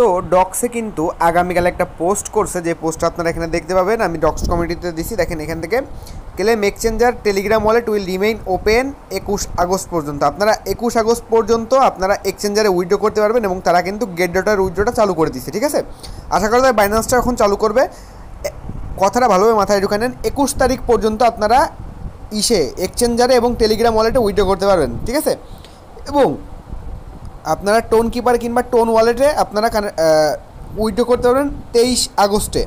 তো ডক্সে কিন্তু আগামীকাল একটা পোস্ট করছে যে পোস্টটা আপনারা এখানে দেখতে পাবেন আমি ডক্স কমিটিতে দিছি দেখেন এখান থেকে claim exchanger Telegram wallet will remain open একুশ আগস্ট পর্যন্ত আপনারা একুশ আগস্ট পর্যন্ত আপনারা এক্সচেঞ্জারে উইড্রো করতে পারবেন এবং তারা কিন্তু গেট ডোটার উইড্রোটা চালু করে দিচ্ছে ঠিক আছে আশা করা যায় বাইন্যান্সটা এখন চালু করবে কথাটা ভালোভাবে মাথায় ঢুকে নেন একুশ তারিখ পর্যন্ত আপনারা ইসে এক্সচেঞ্জারে এবং টেলিগ্রাম ওয়ালেটে উইড্রো করতে পারবেন ঠিক আছে এবং আপনারা টোন কিপার কিংবা টোন ওয়ালেটে আপনারা উইড্রো করতে পারবেন তেইশ আগস্টে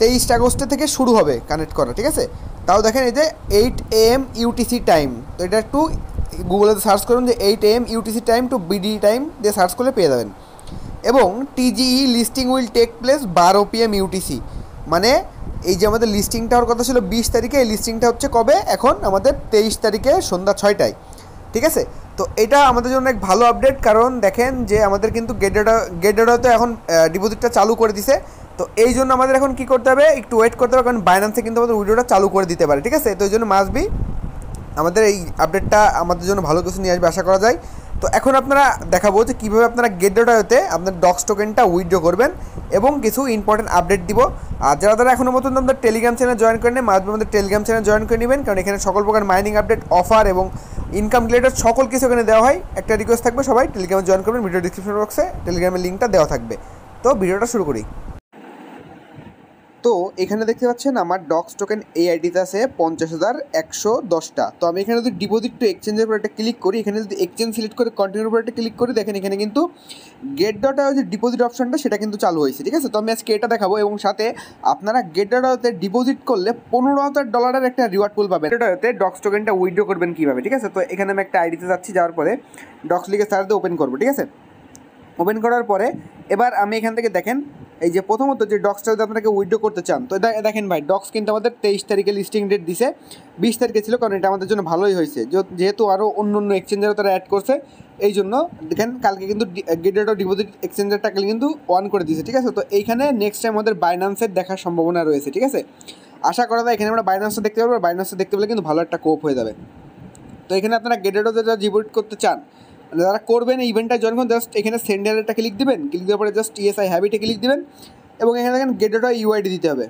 তেইশ আগস্টে থেকে শুরু হবে কানেক্ট করা ঠিক আছে তাও দেখেন এই যে এইট এম ইউটিসি টাইম তো এটা একটু গুগলে সার্চ করুন যে eight M UTC time to B D time search করলে পেয়ে যাবেন এবং TGE listing will take place বারো পি এম ইউটিসি মানে এই যে আমাদের লিস্টিংটা হওয়ার কথা ছিল বিশ তারিখে এই লিস্টিংটা হচ্ছে কবে এখন আমাদের তেইশ তারিখে সন্ধ্যা ছয়টায় ঠিক আছে তো এটা আমাদের জন্য এক ভালো আপডেট কারণ দেখেন যে আমাদের কিন্তু গেডেডা তো এখন ডিপোজিটটা চালু করে দিছে তো এই জন্য আমাদের এখন কি করতে হবে একটু ওয়েট করতে হবে কারণ বাইন্যান্সে কিন্তু আমাদের উইডোটা চালু করে দিতে পারে ঠিক আছে তো এই জন্য মাস বি আমাদের এই আপডেটটা আমাদের জন্য ভালো কিছু নিয়ে আসবে আশা করা যায় তো এখন আপনারা দেখাবো যে কীভাবে আপনারা গেডোটাতে আপনার ডক্স টোকেনটা উইডো করবেন এবং কিছু ইম্পর্টেন্ট আপডেট দিব আর যারা তারা এখনও মতন আমাদের টেলিগ্রাম চ্যানেল জয়েন করে নেন মাঝবে আমাদের টেলিগ্রাম চ্যানেল জয়েন করে নেবেন কারণ এখানে সকল প্রকার মাইনিং আপডেট অফার এবং ইনকাম রিলেটেড সকল কিছু এখানে দেওয়া হয় একটা রিকোয়েস্ট থাকবে সবাই টেলিগ্রামে জয়েন করবেন ভিডিও ডিসক্রিপশন বক্সে টেলিগ্রামের লিঙ্কটা দেওয়া থাকবে তো ভিডিওটা শুরু করি তো এখানে দেখতে পাচ্ছেন আমার ডক্স টোকেন এই আইডিতে আছে পঞ্চাশ হাজার একশো দশটা তো আমি এখানে যদি ডিপোজিট টু এক্সচেঞ্জের উপর একটা ক্লিক করি এখানে যদি এক্সচেঞ্জ সিলেক্ট করে কন্টিনিউর উপর একটা ক্লিক করি দেখেন এখানে কিন্তু গেট ডটা যে ডিপোজিট অপশনটা সেটা কিন্তু চালু হয়েছে ঠিক আছে তো আমি আজকে এটা দেখাবো এবং সাথে আপনারা গেট ডটাতে ডিপোজিট করলে পনেরো হাজার ডলারের একটা রিওয়ার্ড পুল পাবেন ডটাতে ডক্স টোকেনটা উইড্রো করবেন কীভাবে ঠিক আছে তো এখানে আমি একটা আইডিতে যাচ্ছি যাওয়ার পরে ডক্স লিগে সার্চে ওপেন করবো ঠিক আছে ওপেন করার পরে এবার আমি এখান থেকে দেখেন এই যে প্রথমত যে ডক্সটা যদি আপনাকে উইড্রো করতে চান তো দেখেন ভাই ডক্স কিন্তু আমাদের তেইশ তারিখে লিস্টিং ডেট দিছে বিশ তারিখে ছিল কারণ এটা আমাদের জন্য ভালোই হয়েছে যেহেতু আরও অন্য অন্য এক্সচেঞ্জারও তারা অ্যাড করছে এই জন্য দেখেন কালকে কিন্তু গেডেড ডিপোজিট এক্সচেঞ্জের টাকা কিন্তু অন করে দিয়েছে ঠিক আছে তো এইখানে নেক্সট টাইম আমাদের বাইন্যান্সের দেখার সম্ভাবনা রয়েছে ঠিক আছে আশা করা যায় এখানে আমরা বাইনান্সটা দেখতে পারবো বাইন্যান্সটা দেখতে পেলে কিন্তু ভালো একটা কোপ হয়ে যাবে তো এখানে আপনারা গেডেডও যেটা ডিপোজিট করতে চান যারা করবেন এই ইভেন্টটা জয়েন করুন জাস্ট এখানে সেন্ডার একটা ক্লিক দেবেন ক্লিক দেওয়ার পরে জাস্ট ইএসআই হ্যাবিটে ক্লিক দেবেন এবং এখানে দেখেন গেডেটা ইউআইডি দিতে হবে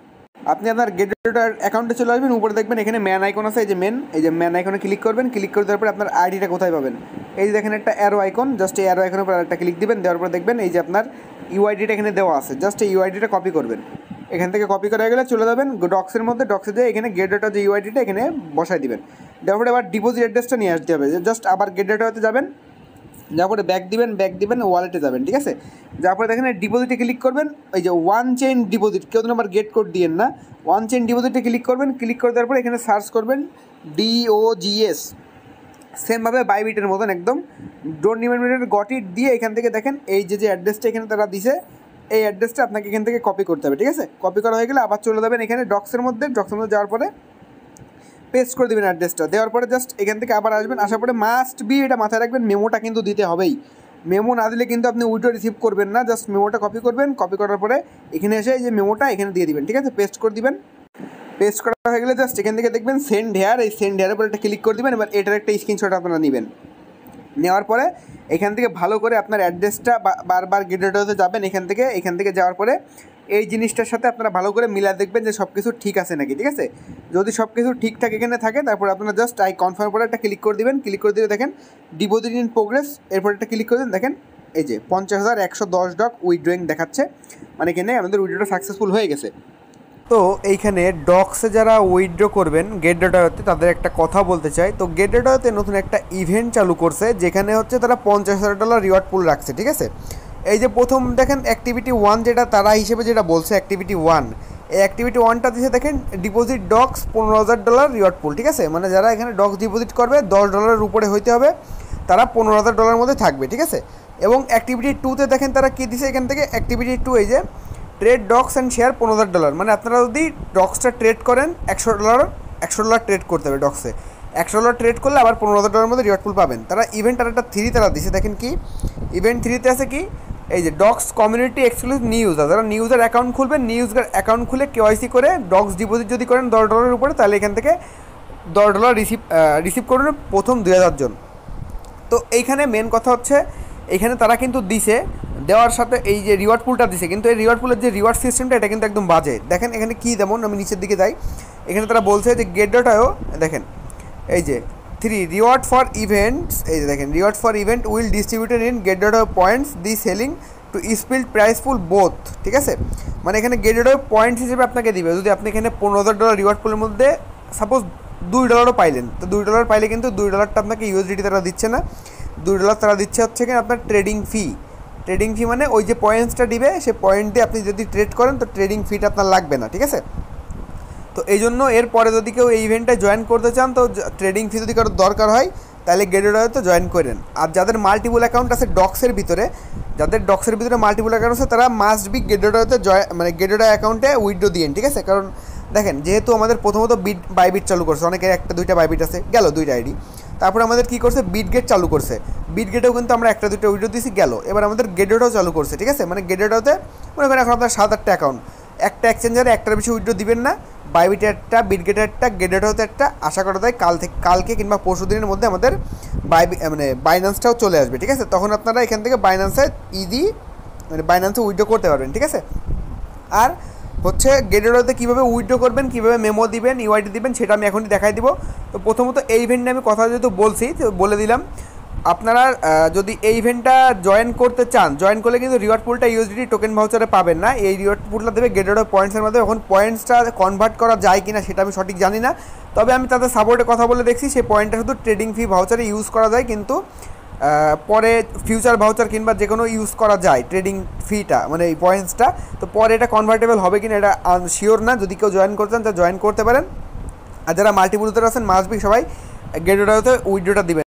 আপনি আপনার গেডেটার অ্যাকাউন্টে চলে আসবেন উপরে দেখবেন এখানে ম্যান আইকন আছে এই যে মেন এই যে ম্যান আইকনে ক্লিক করবেন ক্লিক করে দেওয়ার পরে আপনার আইডিটা কোথায় পাবেন এই যে দেখেন একটা অ্যারো আইকন জাস্ট এই অ্যারো আইকনের উপর একটা ক্লিক দিবেন দেওয়ার পরে দেখবেন এই যে আপনার ইউআইডিটা এখানে দেওয়া আছে জাস্ট এই ইউআইডিটা কপি করবেন এখান থেকে কপি করা গেলে চলে যাবেন ডক্সের মধ্যে ডক্সে দিয়ে এখানে গেট ডেটা যে ইউআইডিটা এখানে বসায় দিবেন পরে আবার ডিপোজিট অ্যাড্রেসটা নিয়ে আসতে হবে জাস্ট আবার গেট ডেটা হতে যাবেন যা করে ব্যাক দিবেন ব্যাক দিবেন ওয়ালেটে যাবেন ঠিক আছে যা করে দেখেন ডিপোজিটে ক্লিক করবেন ওই যে ওয়ান চেইন ডিপোজিট কেউ তো আমার গেট কোড দিয়েন না ওয়ান চেইন ডিপোজিটে ক্লিক করবেন ক্লিক করে দেওয়ার পর এখানে সার্চ করবেন ডিওজিএস সেমভাবে বাইবিটের মতন একদম ডোন্ট ডিমেন্টের গটিট দিয়ে এখান থেকে দেখেন এই যে যে অ্যাড্রেসটা এখানে তারা দিছে এই অ্যাড্রেসটা আপনাকে এখান থেকে কপি করতে হবে ঠিক আছে কপি করা হয়ে গেলে আবার চলে যাবেন এখানে ডক্সের মধ্যে ডক্সের মধ্যে যাওয়ার পরে পেস্ট করে দেবেন অ্যাড্রেসটা দেওয়ার পরে জাস্ট এখান থেকে আবার আসবেন আসার পরে মাস্ট বি এটা মাথায় রাখবেন মেমোটা কিন্তু দিতে হবেই মেমো না দিলে কিন্তু আপনি উইডো রিসিভ করবেন না জাস্ট মেমোটা কপি করবেন কপি করার পরে এখানে এসে এই যে মেমোটা এখানে দিয়ে দিবেন ঠিক আছে পেস্ট করে দিবেন পেস্ট করা হয়ে গেলে জাস্ট এখান থেকে দেখবেন সেন্ড হেয়ার এই সেন্ড হেয়ার উপরে একটা ক্লিক করে দেবেন এবার এটার একটা স্ক্রিনশট আপনারা নেবেন নেওয়ার পরে এখান থেকে ভালো করে আপনার অ্যাড্রেসটা বারবার গেটেটাতে যাবেন এখান থেকে এখান থেকে যাওয়ার পরে এই জিনিসটার সাথে আপনারা ভালো করে মিলা দেখবেন যে সব কিছু ঠিক আছে নাকি ঠিক আছে যদি সব কিছু ঠিকঠাক এখানে থাকে তারপর আপনারা জাস্ট আই কনফার্ম করে একটা ক্লিক করে দেবেন ক্লিক করে দিলে দেখেন ডিপোজিট ইন প্রোগ্রেস এরপর একটা ক্লিক করে দেন দেখেন এই যে পঞ্চাশ হাজার একশো দশ ডক উইড্রয়িং দেখাচ্ছে মানে এখানে আমাদের উইড্রোটা সাকসেসফুল হয়ে গেছে তো এইখানে ডক্সে যারা উইড্রো করবেন গেট হতে তাদের একটা কথা বলতে চাই তো গেট হতে নতুন একটা ইভেন্ট চালু করছে যেখানে হচ্ছে তারা পঞ্চাশ হাজার ডলার রিওয়ার্ড পুল রাখছে ঠিক আছে এই যে প্রথম দেখেন অ্যাক্টিভিটি ওয়ান যেটা তারা হিসেবে যেটা বলছে অ্যাক্টিভিটি ওয়ান এই অ্যাক্টিভিটি ওয়ানটা দিচ্ছে দেখেন ডিপোজিট ডক্স পনেরো হাজার ডলার রিওয়ার্ড পুল ঠিক আছে মানে যারা এখানে ডক্স ডিপোজিট করবে দশ ডলারের উপরে হইতে হবে তারা পনেরো হাজার ডলার মধ্যে থাকবে ঠিক আছে এবং অ্যাক্টিভিটি টুতে দেখেন তারা কী দিছে এখান থেকে অ্যাক্টিভিটি টু এই যে ট্রেড ডক্স অ্যান্ড শেয়ার পনেরো হাজার ডলার মানে আপনারা যদি ডক্সটা ট্রেড করেন একশো ডলার একশো ডলার ট্রেড করতে হবে ডক্সে একশো ডলার ট্রেড করলে আবার পনেরো হাজার ডলারের মধ্যে রিওয়ার্ড পুল পাবেন তারা ইভেন্ট আর একটা থ্রি তারা দিছে দেখেন কি ইভেন্ট থ্রিতে আছে কি এই যে ডক্স কমিউনিটি এক্সক্লুসিভ নিউজ যারা নিউজের অ্যাকাউন্ট খুলবেন নিউজের অ্যাকাউন্ট খুলে কেওয়াইসি করে ডক্স ডিপোজিট যদি করেন দশ ডলারের উপরে তাহলে এখান থেকে দশ ডলার রিসিভ রিসিভ করবেন প্রথম দুই জন তো এইখানে মেন কথা হচ্ছে এখানে তারা কিন্তু দিছে দেওয়ার সাথে এই যে রিওয়ার্ড পুলটা দিছে কিন্তু এই রিওয়ার্ড পুলের যে রিওয়ার্ড সিস্টেমটা এটা কিন্তু একদম বাজে দেখেন এখানে কী যেমন আমি নিচের দিকে যাই এখানে তারা বলছে যে গেট ডটায়ও দেখেন এই যে থ্রি রিওয়ার্ড ফর ইভেন্টস এই যে দেখেন reward for event will distributed in gate dot of points the ceiling to spilled prize pool both ঠিক আছে মানে এখানে গেট ডট অফ পয়েন্টস হিসেবে আপনাকে দিবে যদি আপনি এখানে পনেরো হাজার ডলার রিওয়ার্ড পুলের মধ্যে সাপোজ দুই ডলারও পাইলেন তো দুই ডলার পাইলে কিন্তু দুই ডলারটা আপনাকে ইউএসডিটি তারা দিচ্ছে না দুই ডলার তারা দিচ্ছে হচ্ছে কি আপনার ট্রেডিং ফি ট্রেডিং ফি মানে ওই যে পয়েন্টসটা দিবে সে পয়েন্ট দিয়ে আপনি যদি ট্রেড করেন তো ট্রেডিং ফিটা আপনার লাগবে না ঠিক আছে তো এই জন্য এরপরে যদি কেউ এই ইভেন্টে জয়েন করতে চান তো ট্রেডিং ফি যদি কারোর দরকার হয় তাহলে গেডেডয়ে তো জয়েন করেন আর যাদের মাল্টিপুল অ্যাকাউন্ট আছে ডক্সের ভিতরে যাদের ডক্সের ভিতরে মাল্টিপুল অ্যাকাউন্ট আছে তারা মাস্ট বি গেডেডয়েতে জয় মানে গেডেডয় অ্যাকাউন্টে উইড্রো দিয়েন ঠিক আছে কারণ দেখেন যেহেতু আমাদের প্রথমত বিট বাইবিট চালু করছে অনেকের একটা দুইটা বাইবিট আছে গেল দুইটা আইডি তারপরে আমাদের কী করছে বিট গেট চালু করছে বিট গেটেও কিন্তু আমরা একটা দুটো উইড্রো দিয়েছি গেল এবার আমাদের গেডেডও চালু করছে ঠিক আছে মানে গেডেডওতে মনে করেন এখন আপনার সাত আটটা অ্যাকাউন্ট একটা এক্সচেঞ্জারে একটার বেশি উইড্রো দিবেন না বাইবিটারটা একটা গেডেটারতে একটা আশা করা যায় কাল থেকে কালকে কিংবা পরশু দিনের মধ্যে আমাদের বাইবি মানে বাইন্যান্সটাও চলে আসবে ঠিক আছে তখন আপনারা এখান থেকে বাইন্যান্সে ইজি মানে বাইন্যান্সে উইড্রো করতে পারবেন ঠিক আছে আর হচ্ছে হতে কীভাবে উইড্রো করবেন কীভাবে মেমো দিবেন ইউআইডি e দিবেন সেটা আমি এখনই দেখাই দিব তো প্রথমত এই ইভেন্টে আমি কথা যেহেতু বলছি বলে দিলাম আপনারা যদি এই ইভেন্টটা জয়েন করতে চান জয়েন করলে কিন্তু রিওয়ার্ড পুলটা ইউএসডি টোকেন ভাউচারে পাবেন না এই রিওয়ার্ড পুলটা দেবে গেটেড অফ পয়েন্টসের মাধ্যমে এখন পয়েন্টসটা কনভার্ট করা যায় কি না সেটা আমি সঠিক জানি না তবে আমি তাদের সাপোর্টে কথা বলে দেখছি সেই পয়েন্টটা শুধু ট্রেডিং ফি ভাউচারে ইউজ করা যায় কিন্তু পরে ফিউচার ভাউচার কিংবা যে কোনো ইউজ করা যায় ট্রেডিং ফিটা মানে এই পয়েন্টসটা তো পরে এটা কনভার্টেবল হবে কিনা এটা শিওর না যদি কেউ জয়েন করতে চান তা জয়েন করতে পারেন আর যারা মাল্টিপুলতে আছেন মাসবি সবাই গেডোটাতে উইড্রোটা দিবেন